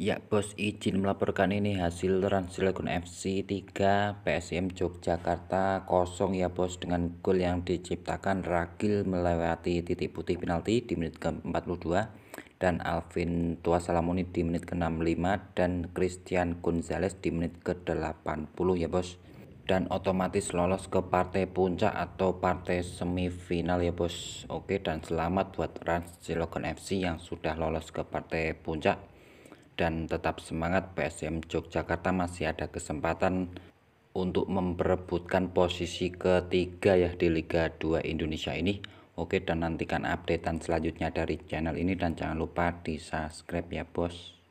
Ya bos izin melaporkan ini hasil Transilagon FC 3 PSM Yogyakarta kosong ya bos dengan gol yang diciptakan Ragil melewati titik putih penalti di menit ke-42 dan Alvin Tua di menit ke-65 dan Christian Gonzalez di menit ke-80 ya bos dan otomatis lolos ke partai puncak atau partai semifinal ya bos oke dan selamat buat Transilagon FC yang sudah lolos ke partai puncak dan tetap semangat PSM Yogyakarta masih ada kesempatan untuk memperebutkan posisi ketiga ya di Liga 2 Indonesia ini oke dan nantikan updatean selanjutnya dari channel ini dan jangan lupa di subscribe ya bos